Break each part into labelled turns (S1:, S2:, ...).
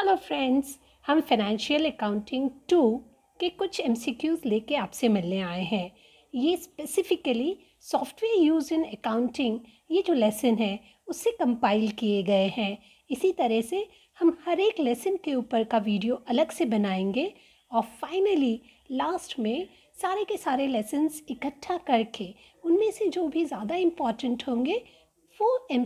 S1: Hello friends हम financial accounting two के कुछ एम सी क्यूज़ लेके आपसे मिलने आए हैं ये specifically software use in accounting ये जो लेसन है उससे कंपाइल किए गए हैं इसी तरह से हम हर एक लेसन के ऊपर का वीडियो अलग से बनाएंगे और फाइनली लास्ट में सारे के सारे लेसन्स इकट्ठा करके उनमें से जो भी ज़्यादा इम्पॉर्टेंट होंगे वो एम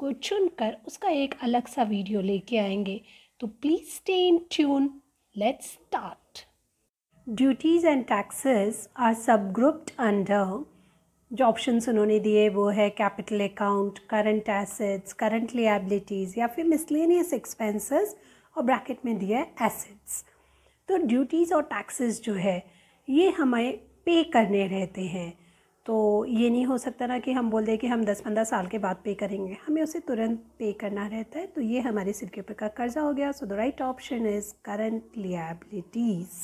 S1: को चुनकर उसका एक अलग सा वीडियो लेके आएंगे तो please stay in tune let's start duties and taxes are sub grouped under जो ऑप्शन उन्होंने दिए वो है capital account current assets current liabilities या फिर मिसलेनियस एक्सपेंसेस और ब्रैकेट में दिया है एसेट्स तो ड्यूटीज़ और टैक्सेस जो है ये हमें पे करने रहते हैं तो ये नहीं हो सकता ना कि हम बोल दें कि हम दस पंद्रह साल के बाद पे करेंगे हमें उसे तुरंत पे करना रहता है तो ये हमारे सिर के ऊपर का कर्जा हो गया so the right option is current liabilities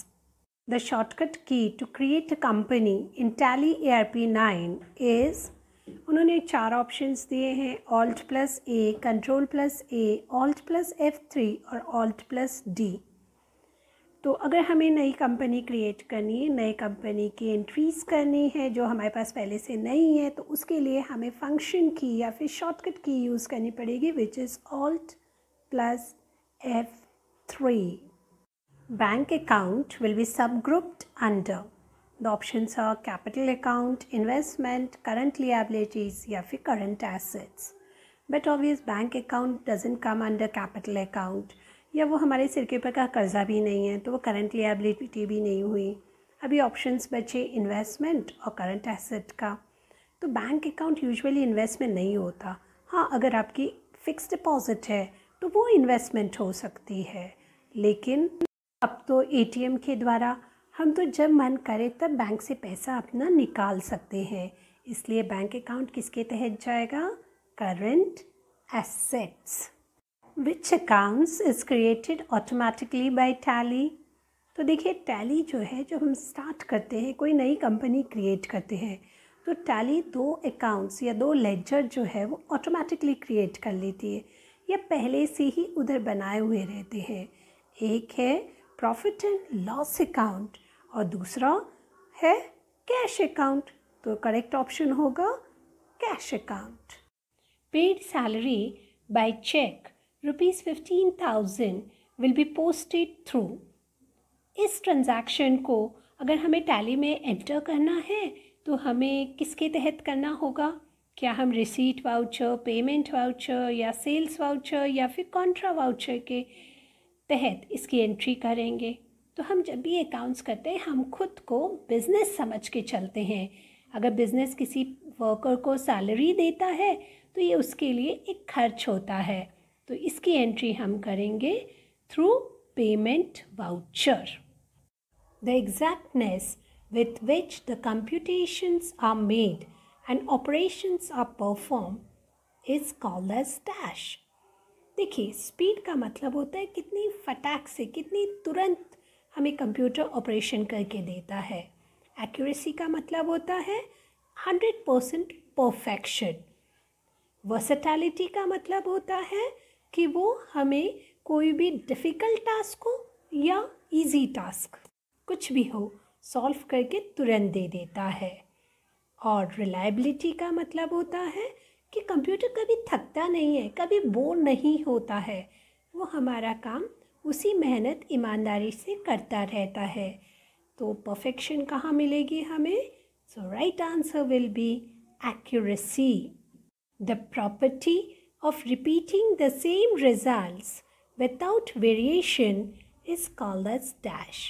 S1: the shortcut key to create a company in Tally E R P nine is उन्होंने चार ऑप्शंस दिए हैं alt plus A control plus A alt plus F three और alt plus D तो अगर हमें नई company create करनी है नए कंपनी की एंट्रीज़ करनी है जो हमारे पास पहले से नहीं है तो उसके लिए हमें फंक्शन की या फिर शॉर्टकट की यूज़ करनी पड़ेगी which is alt plus F three bank account will be sub grouped under the options are capital account investment current liabilities या फिर current assets but obvious bank account doesn't come under capital account या वो हमारे सिर के ऊपर का कर्ज़ा भी नहीं है तो वो करंट लियाबिलिटी भी नहीं हुई अभी ऑप्शंस बचे इन्वेस्टमेंट और करंट एसेट का तो बैंक अकाउंट यूजुअली इन्वेस्टमेंट नहीं होता हाँ अगर आपकी फिक्स डिपॉजिट है तो वो इन्वेस्टमेंट हो सकती है लेकिन अब तो ए के द्वारा हम तो जब मन करे तब बैंक से पैसा अपना निकाल सकते हैं इसलिए बैंक अकाउंट किसके तहत जाएगा current assets which accounts is created automatically by Tally तो देखिए टैली जो है जब हम स्टार्ट करते हैं कोई नई कंपनी क्रिएट करते हैं तो टैली दो अकाउंट्स या दो लेजर जो है वो ऑटोमेटिकली क्रिएट कर लेती है या पहले से ही उधर बनाए हुए रहते हैं एक है प्रॉफिट एंड लॉस अकाउंट और दूसरा है कैश अकाउंट तो करेक्ट ऑप्शन होगा cash account paid salary by cheque rupees fifteen thousand will be posted through इस ट्रांजैक्शन को अगर हमें टैली में एंटर करना है तो हमें किसके तहत करना होगा क्या हम रिसीट वाउचर पेमेंट वाउचर या सेल्स वाउचर या फिर कॉन्ट्रा वाउचर के तहत इसकी एंट्री करेंगे तो हम जब भी अकाउंट्स करते हैं हम खुद को बिज़नेस समझ के चलते हैं अगर बिज़नेस किसी वर्कर को सैलरी देता है तो ये उसके लिए एक खर्च होता है तो इसकी एंट्री हम करेंगे through payment voucher the exactness with which the computations are made and operations are perform is called as dash देखिए स्पीड का मतलब होता है कितनी फटाक से कितनी तुरंत हमें कंप्यूटर ऑपरेशन करके देता है एक्यूरेसी का मतलब होता है हंड्रेड परसेंट परफेक्शन वर्सटैलिटी का मतलब होता है कि वो हमें कोई भी डिफ़िकल्ट टास्क हो या इजी टास्क कुछ भी हो सॉल्व करके तुरंत दे देता है और रिलायबिलिटी का मतलब होता है कि कंप्यूटर कभी थकता नहीं है कभी बोर नहीं होता है वो हमारा काम उसी मेहनत ईमानदारी से करता रहता है तो परफेक्शन कहाँ मिलेगी हमें so right answer will be accuracy the property of repeating the same results without variation is called as dash.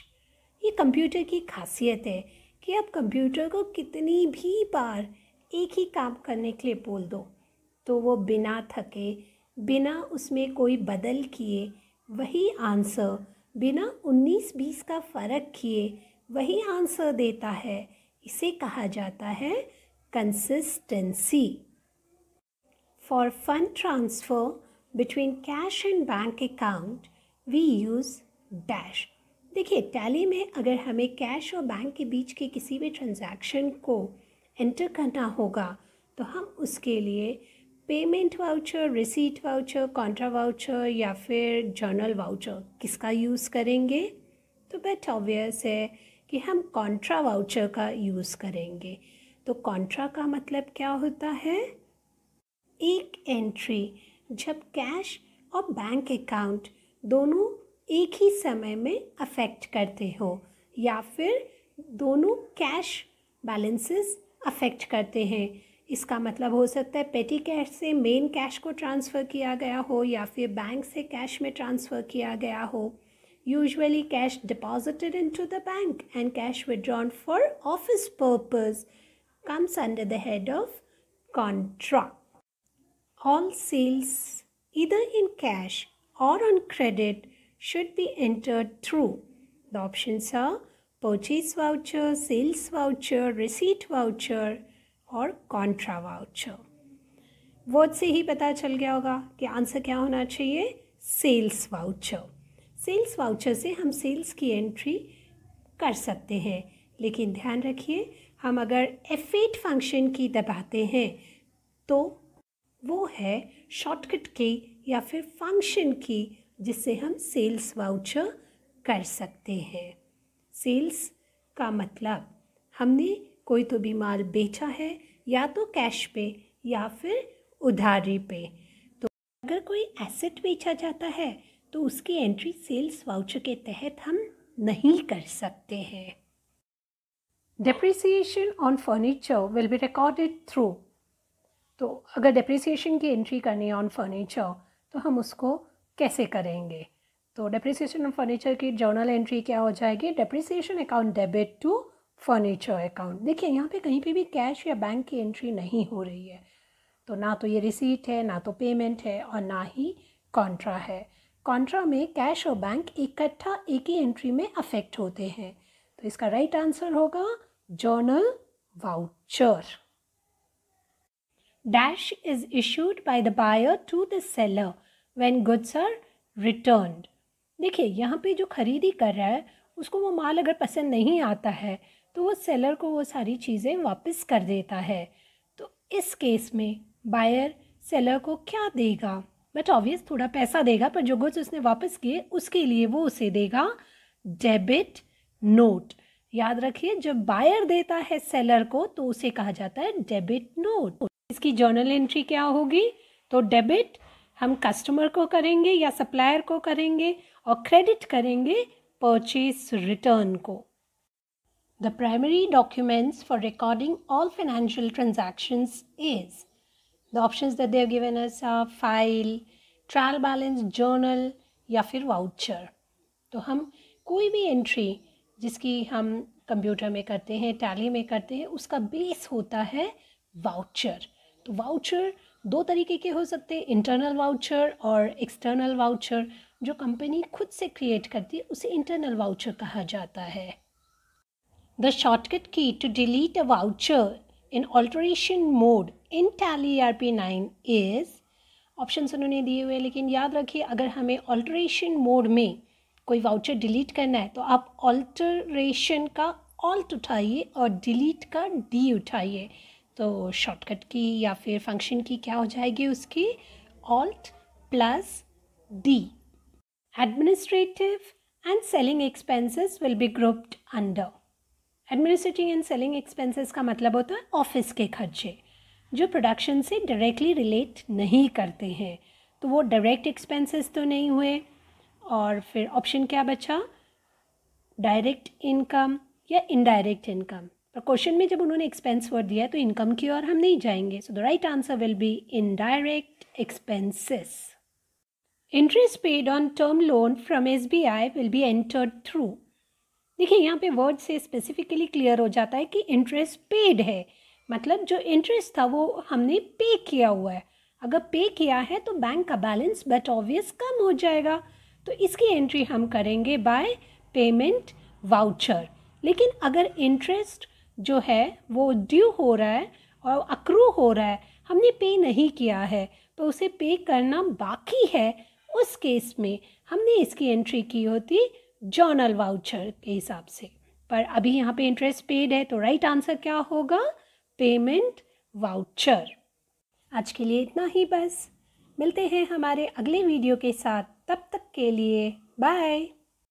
S1: ये कंप्यूटर की खासियत है कि आप कंप्यूटर को कितनी भी बार एक ही काम करने के लिए बोल दो तो वो बिना थके बिना उसमें कोई बदल किए वही आंसर बिना 19-20 का फ़र्क किए वही आंसर देता है इसे कहा जाता है consistency For fund transfer between cash and bank account, we use dash. देखिए टैली में अगर हमें कैश और बैंक के बीच के किसी भी ट्रांजैक्शन को एंटर करना होगा तो हम उसके लिए payment voucher receipt voucher contra voucher या फिर जर्नल वाउचर किसका यूज़ करेंगे तो बेट ऑबियस है कि हम कॉन्ट्रा वाउचर का यूज़ करेंगे तो कॉन्ट्रा का मतलब क्या होता है एक एंट्री जब कैश और बैंक अकाउंट दोनों एक ही समय में अफेक्ट करते हो या फिर दोनों कैश बैलेंसेस अफेक्ट करते हैं इसका मतलब हो सकता है पेटी कैश से मेन कैश को ट्रांसफ़र किया गया हो या फिर बैंक से कैश में ट्रांसफ़र किया गया हो cash cash into the bank and cash withdrawn for office purpose comes under the head of contract all sales either in cash or on credit should be entered through. The options are purchase voucher, sales voucher, receipt voucher और contra voucher word से ही पता चल गया होगा कि answer क्या होना चाहिए सेल्स वाउचर सेल्स वाउचर से हम सेल्स की एंट्री कर सकते हैं लेकिन ध्यान रखिए हम अगर एफ एट फंक्शन की दबाते हैं तो वो है शॉर्टकट की या फिर फंक्शन की जिससे हम सेल्स वाउचर कर सकते हैं सेल्स का मतलब हमने कोई तो भी माल बेचा है या तो कैश पे या फिर उधारी पे तो अगर कोई एसेट बेचा जाता है तो उसकी एंट्री सेल्स वाउचर के तहत हम नहीं कर सकते हैं depreciation on furniture will be recorded through तो अगर डिप्रिसिएशन की एंट्री करनी है ऑन फर्नीचर तो हम उसको कैसे करेंगे तो डिप्रिसिएशन ऑन फर्नीचर की जर्नल एंट्री क्या हो जाएगी depreciation account debit to furniture account देखिए यहाँ पे कहीं पे भी कैश या बैंक की एंट्री नहीं हो रही है तो ना तो ये रिसीट है ना तो पेमेंट है और ना ही कॉन्ट्रा है कॉन्ट्रा में कैश और बैंक इकट्ठा एक ही एंट्री में अफेक्ट होते हैं तो इसका राइट right आंसर होगा journal voucher dash is issued by the buyer to the seller when goods are returned देखिए यहाँ पे जो खरीदी कर रहा है उसको वो माल अगर पसंद नहीं आता है तो वो सेलर को वो सारी चीज़ें वापस कर देता है तो इस केस में बायर सेलर को क्या देगा बट ऑब्वियस थोड़ा पैसा देगा पर जो गुड्स उसने वापस किए उसके लिए वो उसे देगा डेबिट नोट याद रखिए जब बायर देता है सेलर को तो उसे कहा जाता है डेबिट नोट इसकी जर्नल एंट्री क्या होगी तो डेबिट हम कस्टमर को करेंगे या सप्लायर को करेंगे और क्रेडिट करेंगे परचेस रिटर्न को the primary documents for recording all financial transaction is the option file trial balance journal या फिर वाउचर तो हम कोई भी एंट्री जिसकी हम कंप्यूटर में करते हैं टैली में करते हैं उसका बेस होता है वाउचर तो वाउचर दो तरीके के हो सकते हैं इंटरनल वाउचर और एक्सटर्नल वाउचर जो कंपनी खुद से क्रिएट करती है उसे इंटरनल वाउचर कहा जाता है the shortcut key to delete a voucher in alteration mode in Tally R P nine is option उन्होंने दिए हुए लेकिन याद रखिए अगर हमें ऑल्ट्रेशन मोड में कोई वाउचर डिलीट करना है तो आप ऑल्ट्रेशन का ऑल्ट उठाइए और डिलीट का डी उठाइए तो शॉर्टकट की या फिर फंक्शन की क्या हो जाएगी उसकी alt plus D administrative and selling expenses will be grouped under administrative and selling expenses का मतलब होता है ऑफिस के खर्चे जो प्रोडक्शन से डायरेक्टली रिलेट नहीं करते हैं तो वो डायरेक्ट एक्सपेंसेस तो नहीं हुए और फिर ऑप्शन क्या बचा डायरेक्ट इनकम या इनडायरेक्ट इनकम क्वेश्चन में जब उन्होंने एक्सपेंस वर्ड दिया है तो इनकम की ओर हम नहीं जाएंगे so the right answer will be indirect expenses interest paid on term loan from S B I will be entered through देखिए यहाँ पे वर्ड से स्पेसिफिकली क्लियर हो जाता है कि इंटरेस्ट पेड है मतलब जो इंटरेस्ट था वो हमने पे किया हुआ है अगर पे किया है तो बैंक का बैलेंस बट ऑब्वियस कम हो जाएगा तो इसकी एंट्री हम करेंगे बाय पेमेंट वाउचर लेकिन अगर इंटरेस्ट जो है वो ड्यू हो रहा है और अक्रू हो रहा है हमने पे नहीं किया है तो उसे पे करना बाकी है उस केस में हमने इसकी एंट्री की होती जर्नल वाउचर के हिसाब से पर अभी यहाँ पे इंटरेस्ट पेड है तो राइट आंसर क्या होगा पेमेंट वाउचर आज के लिए इतना ही बस मिलते हैं हमारे अगले वीडियो के साथ तब तक के लिए बाय